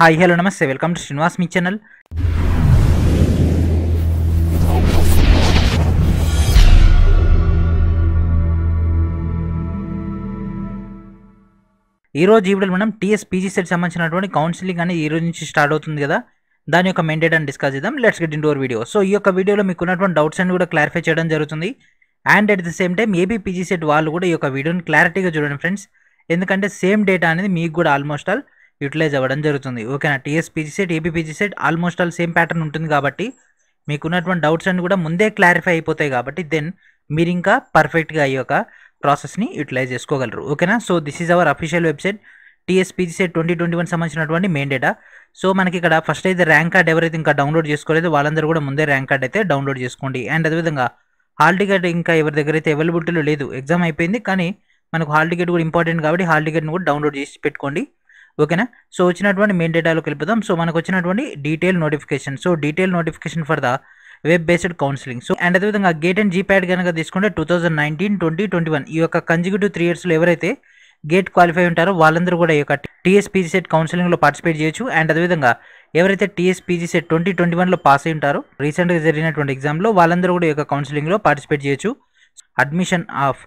hi hello నమస్తే welcome to Srinivas మీ channel ఈరోజు ఈ మనం టీఎస్ సెట్ సంబంధించినటువంటి కౌన్సిలింగ్ అనేది ఈ రోజు నుంచి స్టార్ట్ అవుతుంది కదా దాని యొక్క మెయిన్ డేట్ అని డిస్కస్ చేద్దాం let's get in our video so ఈ యొక్క వీడియోలో మీకు ఉన్నటువంటి డౌట్స్ అన్ని కూడా క్లారిఫై చేయడం జరుగుతుంది and at the same time AP PG CET వాళ్ళు కూడా ఈ యొక్క వీడియోని క్లారిటీగా చూడండి ఫ్రెండ్స్ ఎందుకంటే సేమ్ డేటా అనేది మీకు కూడా ఆల్మోస్ట్ ఆల్ యూటిలైజ్ అవ్వడం జరుగుతుంది ఓకేనా TSPG CET APPG CET almost all same pattern ఉంటుంది కాబట్టి మీకున్నటువంటి డౌట్స్ అన్ని కూడా ముందే క్లారిఫై అయిపోతాయి కాబట్టి దెన్ మీరు ఇంకా పర్ఫెక్ట్గా ఈ యొక్క ప్రాసెస్ని యూటిలైజ్ చేసుకోగలరు ఓకేనా so this is our official website TSPG CET twenty twenty one సంబంధించినటువంటి మెయిన్ డేటా సో మనకి ఇక్కడ ఫస్ట్ అయితే ర్యాంక్ కార్డ్ ఎవరైతే ఇంకా డౌన్లోడ్ చేసుకోలేదు వాళ్ళందరూ కూడా ముందే ర్యాంక్ కార్డ్ అయితే డౌన్లోడ్ చేసుకోండి అండ్ అదేవిధంగా హాల్ టికెట్ ఇంకా ఎవరి దగ్గర అయితే అవైలబిలిటీలో లేదు ఎగ్జామ్ అయిపోయింది కానీ మనకు హాల్ టికెట్ కూడా ఇంపార్టెంట్ కాబట్టి హాల్ టికెట్ని కూడా డౌన్లోడ్ చేసి పెట్టుకోండి ఓకేనా సో వచ్చినటువంటి మెయిన్ డేటాలోకి వెళ్ళిపోదాం సో మనకు వచ్చినటువంటి detail notification so detail notification for the web based counselling so and అదేవిధంగా గేట్ అండ్ జీప్యాడ్ కనుక తీసుకుంటే two thousand nineteen twenty twenty one ఈ యొక్క కంజిక్యూటివ్ త్రీ ఇయర్స్లో ఎవరైతే గేట్ క్వాలిఫై ఉంటారో వాళ్ళందరూ కూడా ఈ యొక్క టీఎస్పీజీ సెట్ కౌన్సిలింగ్లో పార్టిసిపేట్ చేయొచ్చు అండ్ అదేవిధంగా ఎవరైతే టీఎస్పీజీ సెట్ ట్వంటీ ట్వంటీ వన్లో పాస్ అయి ఉంటారో రీసెంట్గా జరిగినటువంటి ఎగ్జామ్లో వాళ్ళందరూ కూడా ఈ యొక్క కౌన్సిలింగ్లో పార్టిసిపేట్ చేయొచ్చు admission of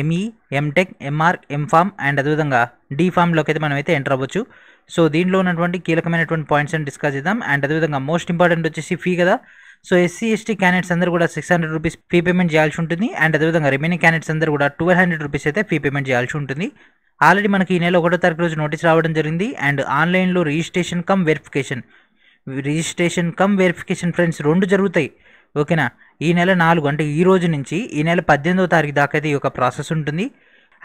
ME MTech MArch MPharm and అదేవిధంగా డి ఫామ్లోకి అయితే మనం అయితే ఎంటర్ అవ్వచ్చు సో దీంట్లో ఉన్నటువంటి కీలకమైనటువంటి పాయింట్స్ అని డిస్కస్ చేద్దాం అండ్ అదేవిధంగా మోస్ట్ ఇంపార్టెంట్ వచ్చేసి ఫీ కదా సో ఎస్సీ ఎస్టీ క్యాండిడేట్స్ అందరూ కూడా six hundred rupees fee payment చేయాల్సి ఉంటుంది అండ్ అదేవిధంగా రిమైనింగ్ క్యాండిడేట్స్ అందరూ కూడా ట్వెల్వ్ హండ్రెడ్ రూపీస్ అయితే ఫీ పేమెంట్ చేయాల్సి ఉంటుంది ఆల్రెడీ మనకి ఈ నెల ఒకటో తారీఖు రోజు నోటీస్ రావడం జరిగింది అండ్ ఆన్లైన్లో registration cum verification registration cum verification friends రెండు జరుగుతాయి ఓకేనా ఈ నెల నాలుగు అంటే ఈ రోజు నుంచి ఈ నెల పద్దెనిమిదో తారీఖు దాకా అయితే ఈ యొక్క ప్రాసెస్ ఉంటుంది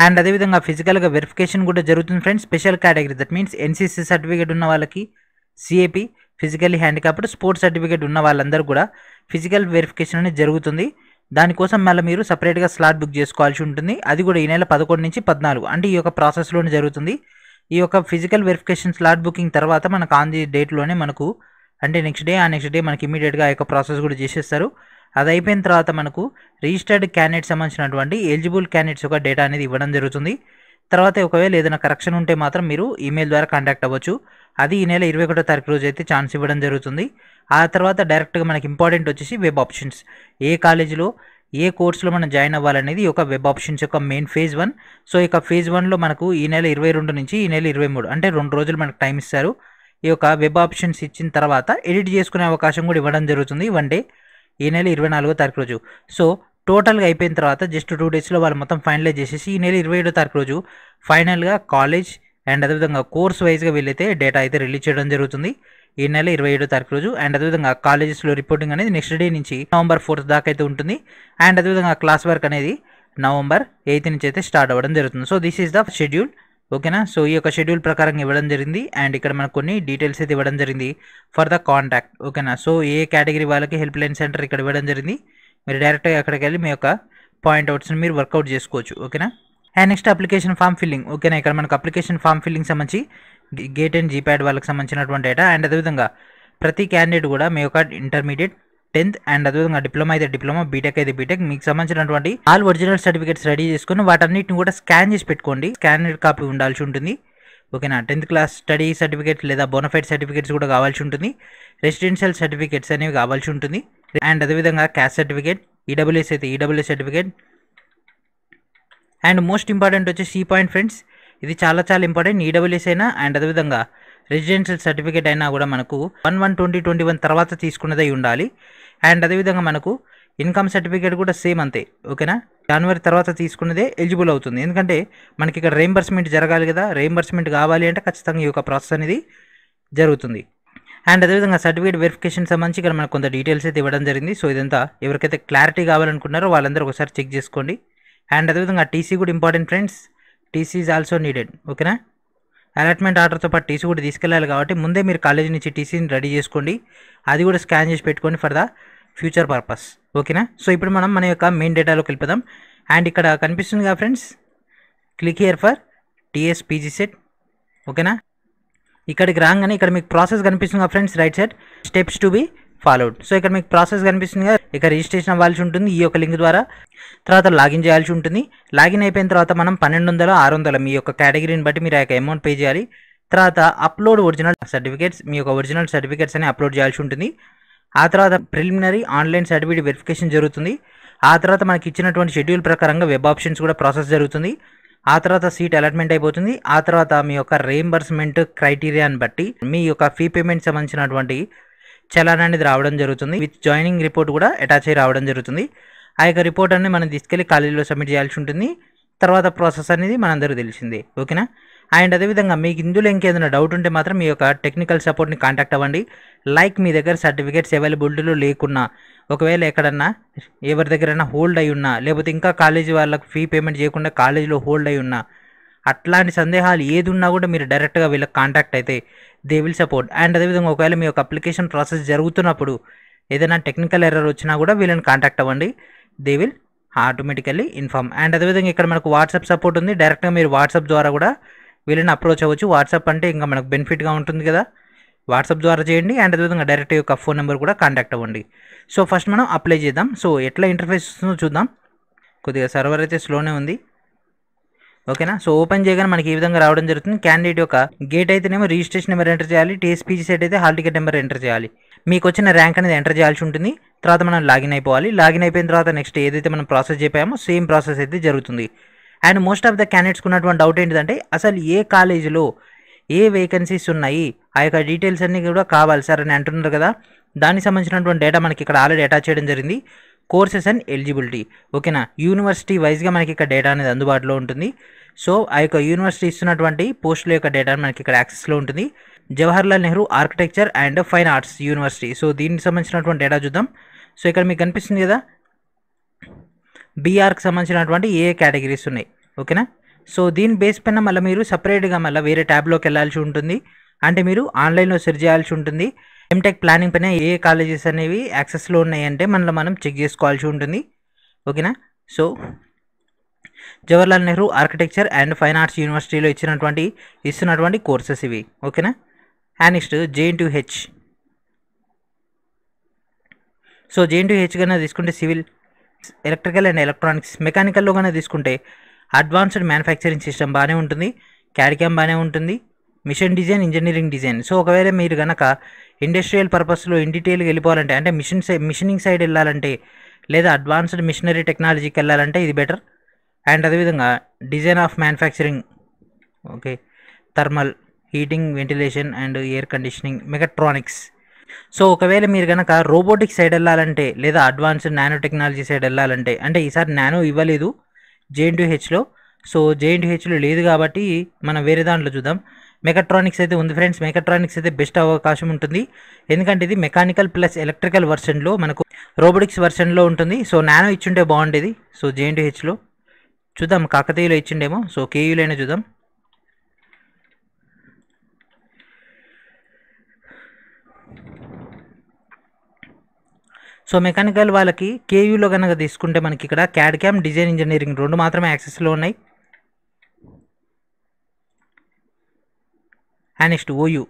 అండ్ అదేవిధంగా ఫిజికల్గా వెరిఫికేషన్ కూడా జరుగుతుంది friends special category that means NCC certificate ఉన్న వాళ్ళకి CAP physically handicapped sports certificate ఉన్న వాళ్ళందరూ కూడా ఫిజికల్ వెరిఫికేషన్ అనేది జరుగుతుంది దానికోసం మళ్ళీ మీరు సపరేట్గా స్లాట్ బుక్ చేసుకోవాల్సి ఉంటుంది అది కూడా ఈ నెల పదకొండు నుంచి పద్నాలుగు అంటే ఈ యొక్క ప్రాసెస్లోనే జరుగుతుంది ఈ యొక్క ఫిజికల్ వెరిఫికేషన్ స్లాట్ బుకింగ్ తర్వాత మనకు ఆన్ ది డేట్లోనే మనకు అంటే నెక్స్ట్ డే ఆ నెక్స్ట్ డే మనకి ఇమీడియట్గా ఆ యొక్క ప్రాసెస్ కూడా చేసేస్తారు అది అయిపోయిన తర్వాత మనకు రిజిస్టర్డ్ క్యాండిడేట్ సంబంధించినటువంటి ఎలిజిబుల్ క్యాండిడేట్స్ యొక్క డేటా అనేది ఇవ్వడం జరుగుతుంది తర్వాత ఒకవేళ ఏదైనా కరెక్షన్ ఉంటే మాత్రం మీరు ఈమెయిల్ ద్వారా కాంటాక్ట్ అవ్వచ్చు అది ఈ నెల ఇరవై ఒకటో తారీఖు రోజు అయితే ఛాన్స్ ఇవ్వడం జరుగుతుంది ఆ తర్వాత డైరెక్ట్గా మనకి ఇంపార్టెంట్ వచ్చేసి వెబ్ ఆప్షన్స్ ఏ కాలేజీలో ఏ కోర్సులో మనం జాయిన్ అవ్వాలనేది ఒక వెబ్ ఆప్షన్స్ యొక్క మెయిన్ ఫేజ్ వన్ సో ఇక ఫేజ్ వన్లో మనకు ఈ నెల ఇరవై రెండు నుంచి ఈ నెల ఇరవై మూడు అంటే రెండు రోజులు మనకు టైం ఇస్తారు ఈ యొక్క వెబ్ ఆప్షన్స్ ఇచ్చిన తర్వాత ఎడిట్ చేసుకునే అవకాశం కూడా ఇవ్వడం జరుగుతుంది వన్ డే ఈ నెల ఇరవై నాలుగో తారీఖు రోజు సో టోటల్గా అయిపోయిన తర్వాత జస్ట్ టూ డేస్లో వాళ్ళు మొత్తం ఫైనలైజ్ చేసేసి ఈ నెల ఇరవై ఏడో తారీఖు రోజు ఫైనల్గా కాలేజ్ అండ్ అదేవిధంగా కోర్స్ వైజ్గా వెళ్ళైతే డేటా అయితే రిలీజ్ చేయడం జరుగుతుంది ఈ నెల ఇరవై ఏడో తారీఖు రోజు అండ్ అదేవిధంగా కాలేజెస్లో రిపోర్టింగ్ అనేది నెక్స్ట్ డే నుంచి నవంబర్ ఫోర్త్ దాకా అయితే ఉంటుంది అండ్ అదేవిధంగా క్లాస్ వర్క్ అనేది నవంబర్ ఎయిత్ నుంచి అయితే స్టార్ట్ అవ్వడం జరుగుతుంది so this is the schedule ఓకేనా సో ఈ యొక్క షెడ్యూల్ ప్రకారం ఇవ్వడం జరిగింది అండ్ ఇక్కడ మనకు కొన్ని డీటెయిల్స్ అయితే ఇవ్వడం జరిగింది ఫర్ ద కాంటాక్ట్ ఓకేనా సో ఏ కేటగిరీ వాళ్ళకి హెల్ప్ లైన్ సెంటర్ ఇక్కడ ఇవ్వడం జరిగింది మీరు డైరెక్ట్గా అక్కడికి వెళ్ళి మీ యొక్క పాయింట్అవుట్స్ని మీరు వర్కౌట్ చేసుకోవచ్చు ఓకేనా and next application form filling ఓకేనా ఇక్కడ మనకు అప్లికేషన్ ఫామ్ ఫిల్లింగ్ సంబంధించి గేట్ అండ్ జీప్యాడ్ వాళ్ళకి సంబంధించినటువంటి డేటా అండ్ అదేవిధంగా ప్రతి క్యాండిడేట్ కూడా మీ యొక్క ఇంటర్మీడియట్ టెన్త్ అండ్ అదేవిధంగా డిప్లొమా అయితే డిప్లొమా బీటెక్ అయితే బీటెక్ మీకు సంబంధించినటువంటి ఆల్ ఒరిజినల్ సర్టిఫికేట్స్ రెడీ చేసుకుని వాటన్నిటిని కూడా స్కాన్ చేసి పెట్టుకోండి స్కానర్ కాపీ ఉండాల్సి ఉంటుంది ఓకేనా టెన్త్ క్లాస్ స్టడీ సర్టిఫికేట్ లేదా బోనఫైడ్ సర్టిఫికేట్స్ కూడా కావాల్సి ఉంటుంది రెసిడెన్షియల్ సర్టిఫికేట్స్ అనేవి కావాల్సి ఉంటుంది అండ్ అదేవిధంగా క్యాస్ట్ సర్టిఫికేట్ ఈడబ్ల్యూఎస్ e అయితే EWS e certificate and most important వచ్చేసి ఈ పాయింట్ ఫ్రెండ్స్ ఇది చాలా చాలా ఇంపార్టెంట్ ఈడబ్ల్యూఎస్ e అయినా అండ్ అదేవిధంగా రెసిడెన్షియల్ సర్టిఫికేట్ అయినా కూడా మనకు one one twenty twenty one తర్వాత తీసుకున్నదై ఉండాలి అండ్ అదేవిధంగా మనకు ఇన్కమ్ సర్టిఫికేట్ కూడా సేమ్ అంతే ఓకేనా జనవరి తర్వాత తీసుకున్నదే ఎలిజిబుల్ అవుతుంది ఎందుకంటే మనకి ఇక్కడ రేంబర్స్మెంట్ జరగాలి కదా రేంబర్స్మెంట్ కావాలి అంటే ఖచ్చితంగా ఈ యొక్క ప్రాసెస్ అనేది జరుగుతుంది అండ్ అదేవిధంగా సర్టిఫికేట్ వెరిఫికేషన్ సంబంధించి ఇక్కడ మనకు కొంత డీటెయిల్స్ అయితే ఇవ్వడం జరిగింది సో ఇదంతా ఎవరికైతే క్లారిటీ కావాలనుకున్నారో వాళ్ళందరూ ఒకసారి చెక్ చేసుకోండి అండ్ అదేవిధంగా టీసీ కూడా important friends TC is also needed ఓకేనా అలాట్మెంట్ ఆర్డర్తో పాటు టీసీ కూడా తీసుకెళ్ళాలి కాబట్టి ముందే మీరు కాలేజీ నుంచి టీసీని రెడీ చేసుకోండి అది కూడా స్కాన్ చేసి పెట్టుకోండి ఫర్ ద ఫ్యూచర్ పర్పస్ ఓకేనా సో ఇప్పుడు మనం మన యొక్క మెయిన్ డేటాలోకి వెళ్ళిపోదాం అండ్ ఇక్కడ కనిపిస్తుంది కదా friends click here for TS PG CET ఓకేనా ఇక్కడికి రాగానే ఇక్కడ మీకు ప్రాసెస్ కనిపిస్తుంది కదా friends right side steps to be followed so ఇక్కడ మీకు ప్రాసెస్ కనిపిస్తుంది కదా ఇక్కడ రిజిస్ట్రేషన్ అవ్వాల్సి ఉంటుంది ఈ యొక్క లింక్ ద్వారా తర్వాత లాగిన్ చేయాల్సి ఉంటుంది లాగిన్ అయిపోయిన తర్వాత మనం పన్నెండు వందల ఆరు వందల మీ యొక్క కేటగిరీని బట్టి మీరు ఆ యొక్క అమౌంట్ పే చేయాలి తర్వాత అప్లోడ్ ఒరిజినల్ సర్టిఫికేట్స్ మీ యొక్క ఒరిజినల్ సర్టిఫికేట్స్ అని అప్లోడ్ చేయాల్సి ఉంటుంది ఆ తర్వాత ప్రిలిమినరీ ఆన్లైన్ సర్టిఫికేట్ వెరిఫికేషన్ జరుగుతుంది ఆ తర్వాత మనకి ఇచ్చినటువంటి షెడ్యూల్ ప్రకారంగా వెబ్ ఆప్షన్స్ కూడా ప్రాసెస్ జరుగుతుంది ఆ తర్వాత సీట్ అలాట్మెంట్ అయిపోతుంది ఆ తర్వాత మీ యొక్క రీఎంబర్స్మెంట్ క్రైటీరియాని బట్టి మీ యొక్క ఫీ పేమెంట్ సంబంధించినటువంటి చలాన్ అనేది రావడం జరుగుతుంది విత్ జాయినింగ్ రిపోర్ట్ కూడా అటాచ్ అయ్యి రావడం జరుగుతుంది ఆ యొక్క రిపోర్ట్ అన్ని మనం తీసుకెళ్ళి కాలేజీలో సబ్మిట్ చేయాల్సి ఉంటుంది తర్వాత ప్రాసెస్ అనేది మనందరూ తెలిసిందే ఓకేనా అండ్ అదేవిధంగా మీకు ఇందులో ఇంకేదైనా డౌట్ ఉంటే మాత్రం మీ యొక్క టెక్నికల్ సపోర్ట్ని కాంటాక్ట్ అవ్వండి లైక్ మీ దగ్గర సర్టిఫికేట్స్ అవైలబిలిటీలో లేకున్నా ఒకవేళ ఎక్కడన్నా ఎవరి దగ్గరైనా హోల్డ్ అయి ఉన్నా లేకపోతే ఇంకా కాలేజీ వాళ్ళకు ఫీ పేమెంట్ చేయకుండా కాలేజీలో హోల్డ్ అయి ఉన్నా అట్లాంటి సందేహాలు ఏది ఉన్నా కూడా మీరు డైరెక్ట్గా వీళ్ళకి కాంటాక్ట్ అయితే దే విల్ సపోర్ట్ అండ్ అదేవిధంగా ఒకవేళ మీ యొక్క అప్లికేషన్ ప్రాసెస్ జరుగుతున్నప్పుడు ఏదైనా టెక్నికల్ ఎర్రర్ వచ్చినా కూడా వీళ్ళని కాంటాక్ట్ అవ్వండి they will automatically inform and అదేవిధంగా ఇక్కడ మనకు వాట్సాప్ సపోర్ట్ ఉంది డైరెక్ట్గా మీరు వాట్సాప్ ద్వారా కూడా వీళ్ళని అప్రోచ్ అవ్వచ్చు వాట్సాప్ అంటే ఇంకా మనకు బెనిఫిట్గా ఉంటుంది కదా వాట్సాప్ ద్వారా చేయండి అండ్ అదేవిధంగా డైరెక్ట్ యొక్క ఫోన్ నెంబర్ కూడా కాంటాక్ట్ అవ్వండి సో ఫస్ట్ మనం అప్లై చేద్దాం సో ఎట్లా ఇంటర్ఫేస్ వస్తుందో చూద్దాం కొద్దిగా సర్వర్ అయితే స్లోనే ఉంది ఓకేనా సో ఓపెన్ చేయగానే మనకి ఈ విధంగా రావడం జరుగుతుంది క్యాండిడేట్ యొక్క గేట్ అయితేనేమో రిజిస్ట్రేషన్ నెంబర్ ఎంటర్ చేయాలి టీఎస్పీజీ సెట్ అయితే హాల్ టికెట్ నెంబర్ ఎంటర్ చేయాలి మీకు వచ్చిన ర్యాంక్ అనేది ఎంటర్ చేయాల్సి ఉంటుంది తర్వాత మనం లాగిన్ అయిపోవాలి లాగిన్ అయిపోయిన తర్వాత నెక్స్ట్ ఏదైతే మనం ప్రాసెస్ చెప్పామో సేమ్ ప్రాసెస్ అయితే జరుగుతుంది అండ్ మోస్ట్ ఆఫ్ ద క్యాండిడేట్స్కి ఉన్నటువంటి డౌట్ ఏంటిదంటే అసలు ఏ కాలేజీలో ఏ వేకెన్సీస్ ఉన్నాయి ఆ యొక్క డీటెయిల్స్ అన్నీ కూడా కావాలి సార్ అని అంటున్నారు కదా దానికి సంబంధించినటువంటి డేటా మనకి ఇక్కడ ఆల్రెడీ అటాచ్ చేయడం జరిగింది కోర్సెస్ అండ్ ఎలిజిబిలిటీ ఓకేనా యూనివర్సిటీ వైజ్గా మనకి ఇక్కడ డేటా అనేది అందుబాటులో ఉంటుంది సో ఆ యొక్క యూనివర్సిటీ ఇస్తున్నటువంటి పోస్టుల యొక్క డేటా మనకి ఇక్కడ యాక్సెస్లో ఉంటుంది Jawaharlal Nehru architecture and fine arts university so దీనికి సంబంధించినటువంటి డేటా చూద్దాం సో ఇక్కడ మీకు కనిపిస్తుంది కదా బీఆర్కి సంబంధించినటువంటి ఏ కేటగిరీస్ ఉన్నాయి ఓకేనా సో దీని బేస్ పైన మళ్ళీ మీరు సపరేట్గా మళ్ళీ వేరే ట్యాబ్లోకి వెళ్ళాల్సి ఉంటుంది అంటే మీరు ఆన్లైన్లో సెర్చ్ చేయాల్సి ఉంటుంది ఎంటెక్ ప్లానింగ్ పైన ఏ కాలేజెస్ అనేవి యాక్సెస్లో ఉన్నాయంటే మనలో మనం చెక్ చేసుకోవాల్సి ఉంటుంది ఓకేనా so Jawaharlal Nehru architecture and fine arts యూనివర్సిటీలో ఇచ్చినటువంటి ఇస్తున్నటువంటి కోర్సెస్ ఇవి ఓకేనా and next JN H so JN two H కన్నా తీసుకుంటే సివిల్ ఎలక్ట్రికల్ అండ్ ఎలక్ట్రానిక్స్ మెకానికల్లో కానీ తీసుకుంటే అడ్వాన్స్డ్ మ్యానుఫ్యాక్చరింగ్ సిస్టమ్ బాగానే ఉంటుంది క్యాడిక్యామ్ బాగానే ఉంటుంది machine design engineering design so ఒకవేళ మీరు కనుక ఇండస్ట్రియల్ పర్పస్లో ఇన్ డీటెయిల్గా వెళ్ళిపోవాలంటే అంటే మిషన్ మిషనింగ్ సైడ్ వెళ్ళాలంటే లేదా అడ్వాన్స్డ్ మిషనరీ టెక్నాలజీకి వెళ్ళాలంటే ఇది బెటర్ అండ్ అదేవిధంగా design of manufacturing okay thermal heating ventilation and air conditioning mechatronics so ఒకవేళ మీరు కనుక రోబోటిక్ సైడ్ వెళ్ళాలంటే లేదా అడ్వాన్స్డ్ నానో టెక్నాలజీ సైడ్ వెళ్ళాలంటే అంటే ఈసారి నానో ఇవ్వలేదు హెచ్లో సో హెచ్లో లేదు కాబట్టి మనం వేరే దాంట్లో చూద్దాం మెకాట్రానిక్స్ అయితే ఉంది ఫ్రెండ్స్ మెకాట్రానిక్స్ అయితే బెస్ట్ అవకాశం ఉంటుంది ఎందుకంటే ఇది మెకానికల్ ప్లస్ ఎలక్ట్రికల్ వర్షన్లో మనకు రోబోటిక్స్ వర్షన్లో ఉంటుంది సో నానో ఇచ్చుంటే బాగుండేది సో హెచ్లో చూద్దాం కాకతీయులో ఇచ్చిండేమో సో కేయులైనా చూద్దాం సో మెకానికల్ వాళ్ళకి కేయూలో కనుక తీసుకుంటే మనకి ఇక్కడ క్యాడ్ క్యామ్ డిజైన్ ఇంజనీరింగ్ రెండు మాత్రమే యాక్సెస్లో ఉన్నాయి అండ్ నెక్స్ట్ ఓయూ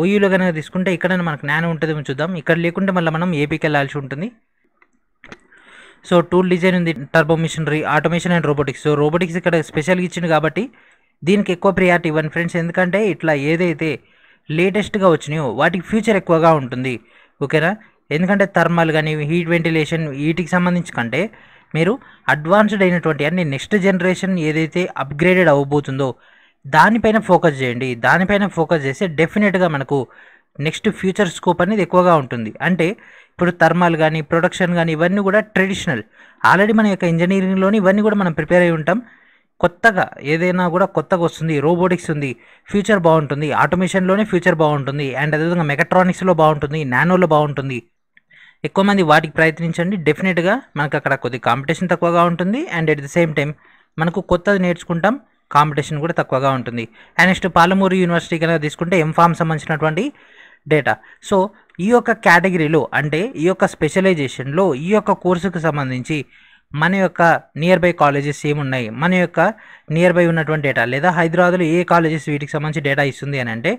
ఓయూలో కనుక తీసుకుంటే ఇక్కడ మనకు జ్ఞానం ఉంటుంది చూద్దాం ఇక్కడ లేకుంటే మళ్ళీ మనం ఏపీకి వెళ్ళాల్సి ఉంటుంది సో టూల్ డిజైన్ ఉంది turbo machinery automation and robotics so robotics ఇక్కడ స్పెషల్గా ఇచ్చింది కాబట్టి దీనికి ఎక్కువ ప్రియారిటీ ఇవ్వండి ఫ్రెండ్స్ ఎందుకంటే ఇట్లా ఏదైతే లేటెస్ట్గా వచ్చినాయో వాటికి ఫ్యూచర్ ఎక్కువగా ఉంటుంది ఓకేనా ఎందుకంటే థర్మల్ కానీ హీట్ వెంటిలేషన్ వీటికి సంబంధించి కంటే మీరు అడ్వాన్స్డ్ అయినటువంటి అన్ని నెక్స్ట్ జనరేషన్ ఏదైతే అప్గ్రేడెడ్ అవ్వబోతుందో దానిపైన ఫోకస్ చేయండి దానిపైన ఫోకస్ చేస్తే డెఫినెట్గా మనకు నెక్స్ట్ ఫ్యూచర్ స్కోప్ అనేది ఎక్కువగా ఉంటుంది అంటే ఇప్పుడు థర్మల్ కానీ ప్రొడక్షన్ కానీ ఇవన్నీ కూడా ట్రెడిషనల్ ఆల్రెడీ మన యొక్క ఇంజనీరింగ్లోని ఇవన్నీ కూడా మనం ప్రిపేర్ అయి ఉంటాం కొత్తగా ఏదైనా కూడా కొత్తగా వస్తుంది రోబోటిక్స్ ఉంది ఫ్యూచర్ బాగుంటుంది ఆటోమేషన్లోనే ఫ్యూచర్ బాగుంటుంది అండ్ అదేవిధంగా మెకట్రానిక్స్లో బాగుంటుంది నానోలో బాగుంటుంది ఎక్కువ మంది వాటికి ప్రయత్నించండి డెఫినెట్గా మనకు అక్కడ కొద్ది కాంపిటీషన్ తక్కువగా ఉంటుంది and at the same time మనకు కొత్తది నేర్చుకుంటాం కాంపిటీషన్ కూడా తక్కువగా ఉంటుంది అండ్ నెక్స్ట్ పాలమూరు యూనివర్సిటీ కనుక తీసుకుంటే ఎంఫామ్ సంబంధించినటువంటి డేటా సో ఈ యొక్క కేటగిరీలో అంటే ఈ యొక్క స్పెషలైజేషన్లో ఈ యొక్క కోర్సుకు సంబంధించి మన యొక్క నియర్ బై కాలేజెస్ ఏమున్నాయి మన యొక్క నియర్ బై ఉన్నటువంటి డేటా లేదా హైదరాబాద్లో ఏ కాలేజెస్ వీటికి సంబంధించి డేటా ఇస్తుంది అని అంటే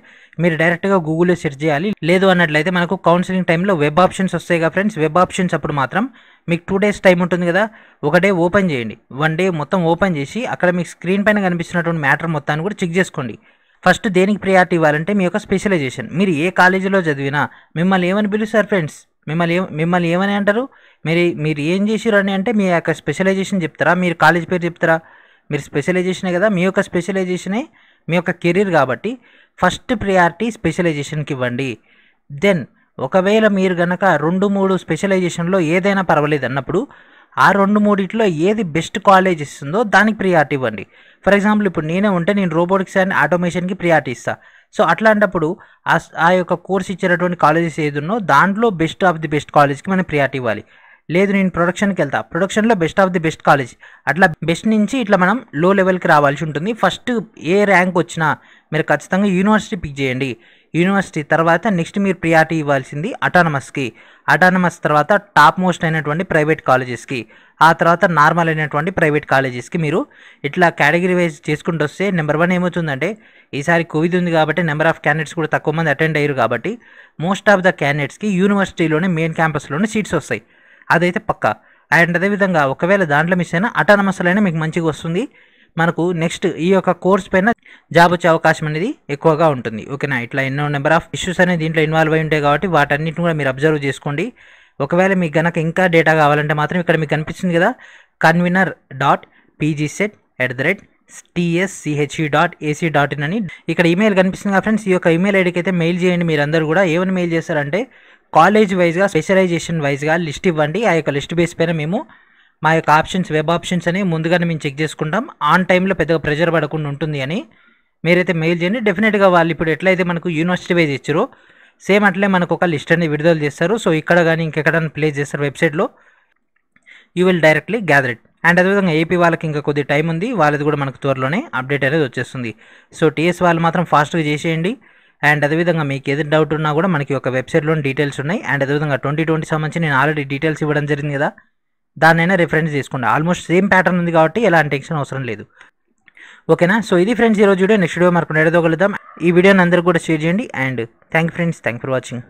మీరు డైరెక్ట్గా గూగుల్లో సెర్చ్ చేయాలి లేదు అన్నట్లయితే మనకు కౌన్సిలింగ్ టైంలో వెబ్ ఆప్షన్స్ వస్తాయి కదా ఫ్రెండ్స్ వెబ్ ఆప్షన్స్ అప్పుడు మాత్రం మీకు టూ డేస్ టైం ఉంటుంది కదా ఒక డే ఓపెన్ చేయండి వన్ డే మొత్తం ఓపెన్ చేసి అక్కడ మీకు స్క్రీన్ పైన కనిపిస్తున్నటువంటి మ్యాటర్ మొత్తాన్ని కూడా చెక్ చేసుకోండి ఫస్ట్ దేనికి ప్రియారిటీ ఇవ్వాలంటే మీ యొక్క స్పెషలైజేషన్ మీరు ఏ కాలేజీలో చదివినా మిమ్మల్ని ఏమని పిలుస్తారు ఫ్రెండ్స్ మిమ్మల్ని ఏ మిమ్మల్ని ఏమని అంటారు మీరు మీరు ఏం చేసారు అని అంటే మీ యొక్క స్పెషలైజేషన్ చెప్తారా మీరు కాలేజ్ పేరు చెప్తారా మీరు స్పెషలైజేషనే కదా మీ యొక్క స్పెషలైజేషనే మీ యొక్క కెరీర్ కాబట్టి ఫస్ట్ ప్రియారిటీ స్పెషలైజేషన్కి ఇవ్వండి దెన్ ఒకవేళ మీరు గనక రెండు మూడు స్పెషలైజేషన్లో ఏదైనా పర్వాలేదు అన్నప్పుడు ఆ రెండు మూడిట్లో ఏది బెస్ట్ కాలేజ్ ఇస్తుందో దానికి ప్రియారిటీ ఇవ్వండి ఫర్ ఎగ్జాంపుల్ ఇప్పుడు నేనే ఉంటే నేను రోబోటిక్స్ అండ్ ఆటోమేషన్కి ప్రియారిటీ ఇస్తాను సో అట్లాంటప్పుడు ఆ యొక్క కోర్స్ ఇచ్చేటటువంటి కాలేజెస్ ఉన్నో దాంట్లో బెస్ట్ ఆఫ్ ది బెస్ట్ కాలేజ్కి మనం ప్రియారిటీ ఇవ్వాలి లేదు నేను ప్రొడక్షన్కి వెళ్తా ప్రొడక్షన్లో best of the best college అట్లా బెస్ట్ నుంచి ఇట్లా మనం లో లెవెల్కి రావాల్సి ఉంటుంది ఫస్ట్ ఏ ర్యాంక్ వచ్చినా మీరు ఖచ్చితంగా యూనివర్సిటీ పిక్ చేయండి యూనివర్సిటీ తర్వాత నెక్స్ట్ మీరు ప్రియారిటీ ఇవ్వాల్సింది అటానమస్కి అటానమస్ తర్వాత టాప్ మోస్ట్ అయినటువంటి ప్రైవేట్ కాలేజెస్కి ఆ తర్వాత నార్మల్ అయినటువంటి ప్రైవేట్ కాలేజెస్కి మీరు ఇట్లా కేటగిరీ వైజ్ చేసుకుంటూ వస్తే నెంబర్ వన్ ఏమవుతుందంటే ఈసారి కోవిడ్ ఉంది కాబట్టి నెంబర్ ఆఫ్ క్యాండిడేట్స్ కూడా తక్కువ మంది అటెండ్ అయ్యారు కాబట్టి మోస్ట్ ఆఫ్ ద క్యాండిడేట్స్కి యూనివర్సిటీలోనే మెయిన్ క్యాంపస్లోనే సీట్స్ వస్తాయి అదైతే పక్క అండ్ అదేవిధంగా ఒకవేళ దాంట్లో మిస్ అయినా అయినా మీకు మంచిగా వస్తుంది మనకు నెక్స్ట్ ఈ యొక్క కోర్స్ పైన జాబ్ వచ్చే అవకాశం అనేది ఎక్కువగా ఉంటుంది ఓకేనా ఇట్లా ఎన్నో నెంబర్ ఆఫ్ ఇష్యూస్ అనేది దీంట్లో ఇన్వాల్వ్ అయి ఉంటాయి కాబట్టి వాటన్నిటిని కూడా మీరు అబ్జర్వ్ చేసుకోండి ఒకవేళ మీకు గనక ఇంకా డేటా కావాలంటే మాత్రం ఇక్కడ మీకు కనిపిస్తుంది కదా convener dot PG CET at the rate TSCHE dot AC dot IN అని ఇక్కడ ఈమెయిల్ కనిపిస్తుంది కదా ఫ్రెండ్స్ ఈ యొక్క ఈమెయిల్ ఐడికి అయితే మెయిల్ చేయండి మీరందరూ కూడా ఏమైనా మెయిల్ చేస్తారంటే కాలేజ్ వైజ్గా స్పెషలైజేషన్ వైజ్గా లిస్ట్ ఇవ్వండి ఆ యొక్క లిస్ట్ బేస్ పైన మేము మా యొక్క ఆప్షన్స్ వెబ్ ఆప్షన్స్ అని ముందుగానే మేము చెక్ చేసుకుంటాం ఆన్ టైంలో పెద్దగా ప్రెజర్ పడకుండా ఉంటుంది అని మీరైతే మెయిల్ చేయండి డెఫినెట్గా వాళ్ళు ఇప్పుడు ఎట్లయితే మనకు యూనివర్సిటీ వైజ్ ఇచ్చారో సేమ్ అట్లే మనకు ఒక లిస్ట్ అనేది విడుదల చేస్తారు సో ఇక్కడ కానీ ఇంకెక్కడైనా ప్లే చేస్తారు వెబ్సైట్లో you will directly gather it and అదేవిధంగా ఏపీ వాళ్ళకి ఇంకా కొద్ది టైం ఉంది వాళ్ళది కూడా మనకు త్వరలోనే అప్డేట్ అనేది వచ్చేస్తుంది సో టీఎస్ వాళ్ళు మాత్రం ఫాస్ట్గా చేసేయండి అండ్ అదేవిధంగా మీకు ఏది డౌట్ ఉన్నా కూడా మనకి ఒక వెబ్సైట్లోని డీటెయిల్స్ ఉన్నాయి అండ్ అదేవిధంగా ట్వంటీ ట్వంటీ సంబంధించి నేను ఆల్రెడీ డీటెయిల్స్ ఇవ్వడం జరిగింది కదా దాన్నైనా రిఫరెన్స్ తీసుకోండి ఆల్మోస్ట్ సేమ్ ప్యాటర్న్ ఉంది కాబట్టి ఎలాంటి టెన్షన్ అవసరం లేదు ఓకేనా సో ఇది ఫ్రెండ్స్ ఈరోజు వీడియో నెక్స్ట్ వీడియో మనకు నేడదోగలుద్దాం ఈ వీడియోని అందరూ కూడా షేర్ చేయండి and thank friends thank for watching